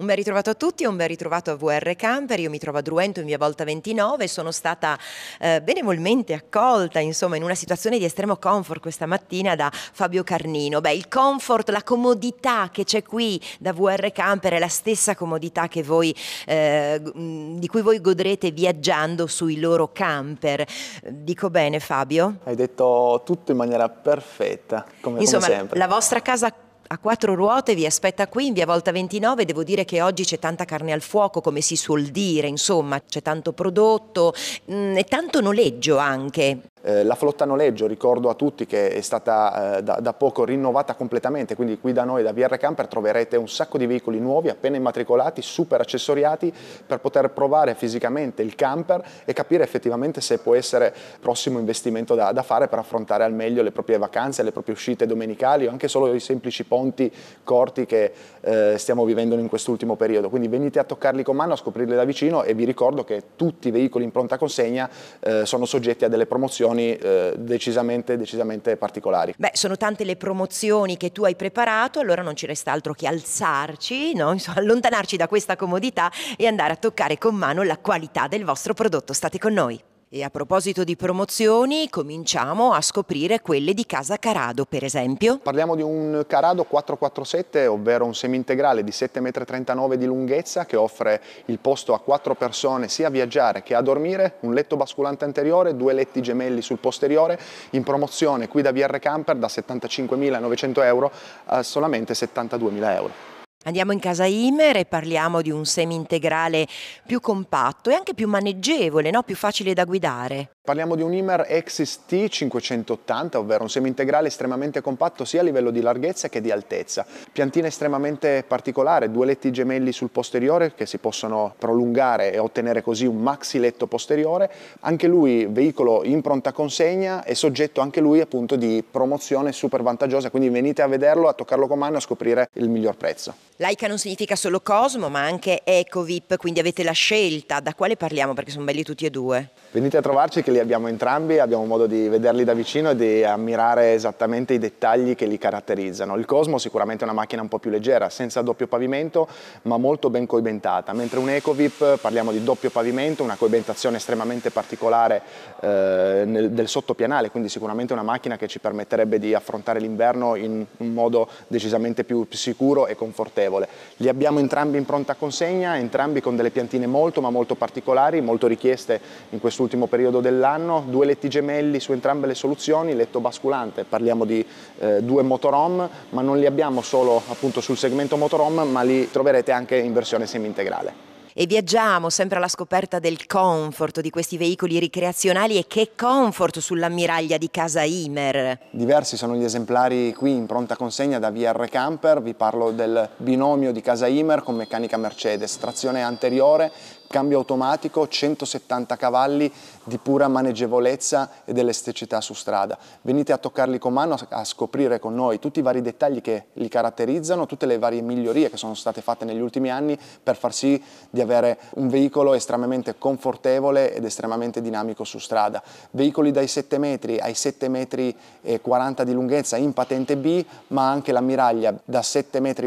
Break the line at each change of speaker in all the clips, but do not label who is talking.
Un ben ritrovato a tutti, un ben ritrovato a VR Camper, io mi trovo a Druento in via Volta 29, sono stata eh, benevolmente accolta insomma in una situazione di estremo comfort questa mattina da Fabio Carnino. Beh il comfort, la comodità che c'è qui da VR Camper è la stessa comodità voi, eh, di cui voi godrete viaggiando sui loro camper. Dico bene Fabio?
Hai detto tutto in maniera perfetta, come, insomma, come sempre.
La vostra casa a quattro ruote vi aspetta qui in via Volta 29, devo dire che oggi c'è tanta carne al fuoco come si suol dire, insomma c'è tanto prodotto mh, mm, e tanto noleggio
anche. Eh, la flotta noleggio, ricordo a tutti che è stata eh, da, da, poco rinnovata completamente, quindi qui da noi, da VR Camper, troverete un sacco di veicoli nuovi, appena immatricolati, super accessoriati, per poter provare fisicamente il camper e capire effettivamente se può essere il prossimo investimento da, da fare per affrontare al meglio le proprie vacanze, le proprie uscite domenicali o anche solo i semplici ponti ponti corti che eh, stiamo vivendo in quest'ultimo periodo. Quindi venite a toccarli con mano, a scoprirli da vicino e vi ricordo che tutti i veicoli in pronta consegna eh, sono soggetti a delle promozioni eh, decisamente, decisamente particolari. Beh,
sono tante le promozioni che tu hai preparato, allora non ci resta altro che alzarci, no? Insomma, allontanarci da questa comodità e andare a toccare con mano la qualità del vostro prodotto. State con noi. E a proposito
di promozioni, cominciamo a scoprire quelle di Casa Carado, per esempio. Parliamo di un Carado 447, ovvero un semi-integrale di 7,39 m di lunghezza che offre il posto a quattro persone sia a viaggiare che a dormire, un letto basculante anteriore, due letti gemelli sul posteriore, in promozione qui da VR Camper da 75.900 euro a solamente 72.000 euro.
Andiamo in casa Imer e parliamo di un semi-integrale più compatto e anche più maneggevole, no? più facile da guidare.
Parliamo di un Imer XST 580, ovvero un semi-integrale estremamente compatto sia a livello di larghezza che di altezza. Piantina estremamente particolare, due letti gemelli sul posteriore che si possono prolungare e ottenere così un maxi letto posteriore. Anche lui veicolo in pronta consegna e soggetto anche lui appunto di promozione super vantaggiosa, quindi venite a vederlo, a toccarlo con mano e a scoprire il miglior prezzo.
Laica non significa solo Cosmo, ma anche Ecovip, quindi avete la scelta. Da quale parliamo? Perché sono belli tutti e due.
Venite a trovarci che li abbiamo entrambi, abbiamo modo di vederli da vicino e di ammirare esattamente i dettagli che li caratterizzano. Il Cosmo sicuramente è una macchina un po' più leggera, senza doppio pavimento, ma molto ben coibentata, mentre un Ecovip parliamo di doppio pavimento, una coibentazione estremamente particolare eh, nel, del sottopianale, quindi sicuramente una macchina che ci permetterebbe di affrontare l'inverno in un modo decisamente più sicuro e confortevole notevole. Li abbiamo entrambi in pronta consegna, entrambi con delle piantine molto ma molto particolari, molto richieste in quest'ultimo periodo dell'anno, due letti gemelli su entrambe le soluzioni, letto basculante, parliamo di eh, due motorom, ma non li abbiamo solo appunto sul segmento motorom, ma li troverete anche in versione semi integrale
e viaggiamo sempre alla scoperta del comfort di questi veicoli ricreazionali e
che comfort sull'ammiraglia di casa Imer. Diversi sono gli esemplari qui in pronta consegna da VR Camper, vi parlo del binomio di casa Imer con meccanica Mercedes, trazione anteriore cambio automatico, 170 cavalli di pura maneggevolezza e dell'estecità su strada. Venite a toccarli con mano, a scoprire con noi tutti i vari dettagli che li caratterizzano, tutte le varie migliorie che sono state fatte negli ultimi anni per far sì di avere un veicolo estremamente confortevole ed estremamente dinamico su strada. Veicoli dai 7 metri ai 7,40 metri di lunghezza in patente B, ma anche l'ammiraglia da 7,80 metri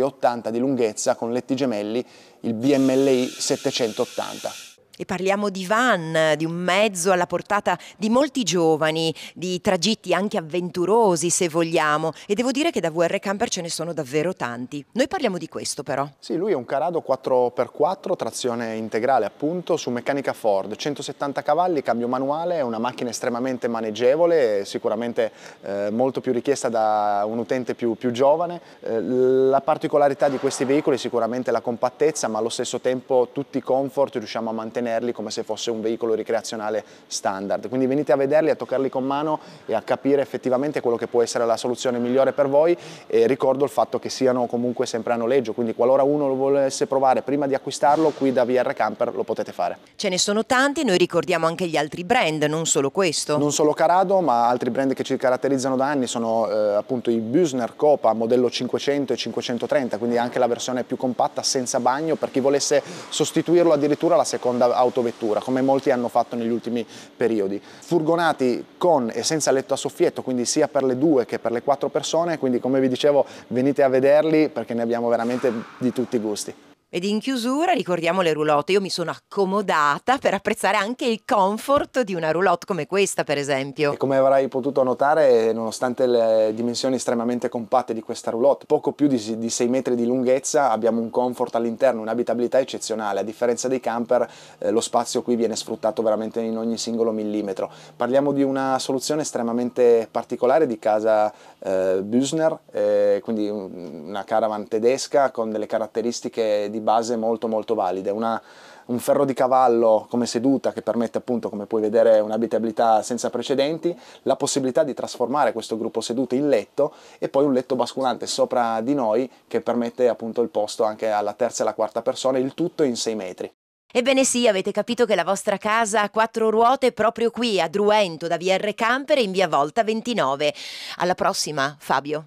di lunghezza con letti gemelli, il BMLI 780 한다.
E parliamo di van, di un mezzo alla portata di molti giovani, di tragitti anche avventurosi se vogliamo e devo dire che da VR Camper ce ne sono davvero tanti. Noi parliamo di questo però.
Sì, lui è un Carado 4x4, trazione integrale appunto, su meccanica Ford, 170 cavalli, cambio manuale, è una macchina estremamente maneggevole, sicuramente eh, molto più richiesta da un utente più, più giovane. Eh, la particolarità di questi veicoli è sicuramente la compattezza ma allo stesso tempo tutti i comfort riusciamo a mantenere tenerli come se fosse un veicolo ricreazionale standard. Quindi venite a vederli, a toccarli con mano e a capire effettivamente quello che può essere la soluzione migliore per voi e ricordo il fatto che siano comunque sempre a noleggio, quindi qualora uno lo volesse provare prima di acquistarlo qui da VR Camper lo potete fare. Ce ne sono tanti, noi ricordiamo anche gli altri brand, non solo questo. Non solo Carado, ma altri brand che ci caratterizzano da anni sono eh, appunto i Busner Copa modello 500 e 530, quindi anche la versione più compatta senza bagno per chi volesse sostituirlo addirittura alla seconda autovettura, come molti hanno fatto negli ultimi periodi. Furgonati con e senza letto a soffietto, quindi sia per le due che per le quattro persone, quindi come vi dicevo venite a vederli perché ne abbiamo veramente di tutti i gusti.
Ed in chiusura ricordiamo le roulotte. Io mi sono accomodata per apprezzare anche il comfort di una roulotte come questa,
per esempio. E come avrai potuto notare, nonostante le dimensioni estremamente compatte di questa roulotte, poco più di, 6 metri di lunghezza, abbiamo un comfort all'interno, un'abitabilità eccezionale. A differenza dei camper, eh, lo spazio qui viene sfruttato veramente in ogni singolo millimetro. Parliamo di una soluzione estremamente particolare di casa eh, Büsner, eh, quindi una caravan tedesca con delle caratteristiche di base molto molto valide, una, un ferro di cavallo come seduta che permette appunto come puoi vedere un'abitabilità senza precedenti, la possibilità di trasformare questo gruppo seduto in letto e poi un letto basculante sopra di noi che permette appunto il posto anche alla terza e alla quarta persona, il tutto in 6 metri.
Ebbene sì, avete capito che la vostra casa a quattro ruote è proprio qui a Druento da VR Camper in via Volta 29. Alla prossima, Fabio.